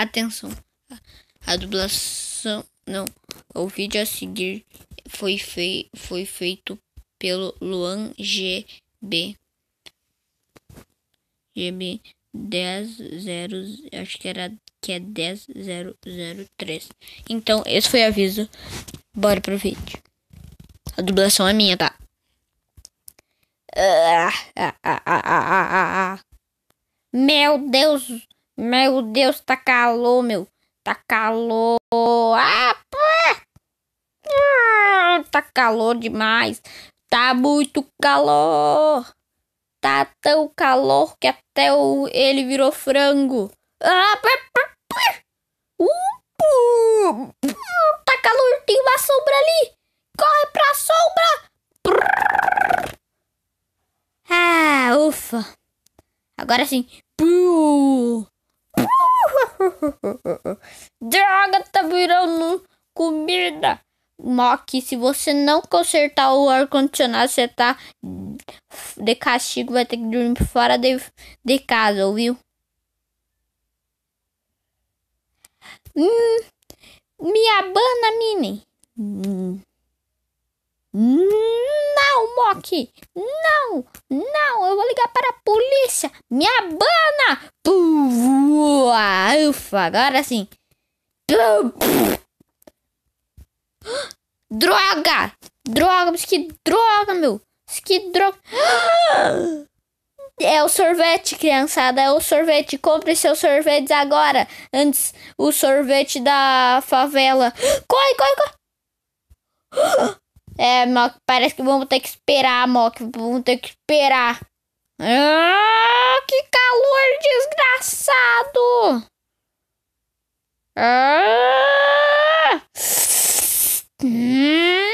Atenção, a, a dublação, não, o vídeo a seguir foi, fei, foi feito pelo Luan GB. GB 100, acho que era que é 10003. Então, esse foi o aviso. Bora pro vídeo. A dublação é minha, tá? Ah, ah, ah, Meu Deus! Meu Deus, tá calor, meu. Tá calor. Ah, pá. Ah, tá calor demais. Tá muito calor. Tá tão calor que até o, ele virou frango. Ah, pá, pá, pá. Uh, tá calor, tem uma sombra ali. Corre pra sombra. Ah, ufa. Agora sim. Puh. Droga, tá virando comida. Mock, se você não consertar o ar-condicionado, você tá de castigo, vai ter que dormir fora de, de casa, ouviu? Hum, me abana, mini. Hum. Hum. Loki! Não! Não! Eu vou ligar para a polícia! Me abana! ufa! Agora sim! Droga! Droga, mas que droga, meu! que droga! É o sorvete, criançada, é o sorvete. Compre seus sorvetes agora. Antes, o sorvete da favela. Corre, corre, corre! É, Mock, parece que vamos ter que esperar, Mock. Vamos ter que esperar. Ah, que calor desgraçado! Ah! Hum.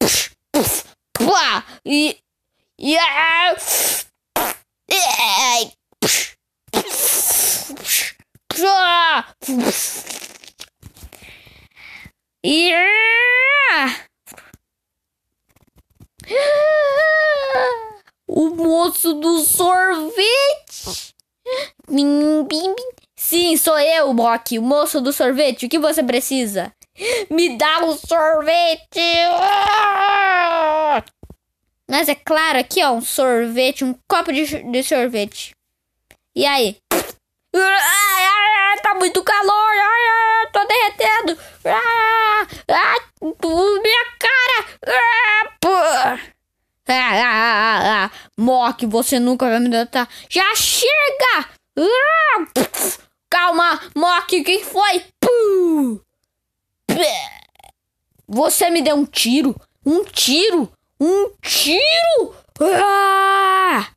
Puf, puf, pua. E, e, ah. Ai. Yeah! moço do sorvete. Bim, bim, bim. Sim, sou eu, Mock, o moço do sorvete. O que você precisa? Me dá um sorvete! Mas é claro, aqui ó, um sorvete, um copo de, de sorvete. E aí? tá muito calor! tô derretendo! Ah, rock, você nunca vai me derrotar. Já chega! Ah, Calma, Mock, o que foi? Você me deu um tiro, um tiro, um tiro! Ah.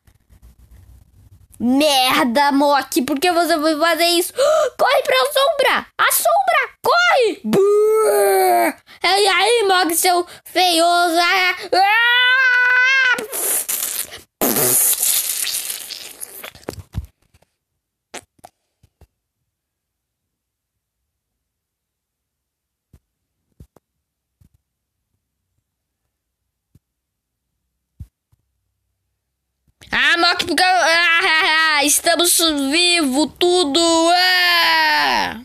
Merda, Mock, por que você foi fazer isso? Corre pra sombra! A sombra! Corre! E aí, Mock, seu feioso! Ah! ah. Porque ah, ah, ah estamos vivos, tudo. Ah!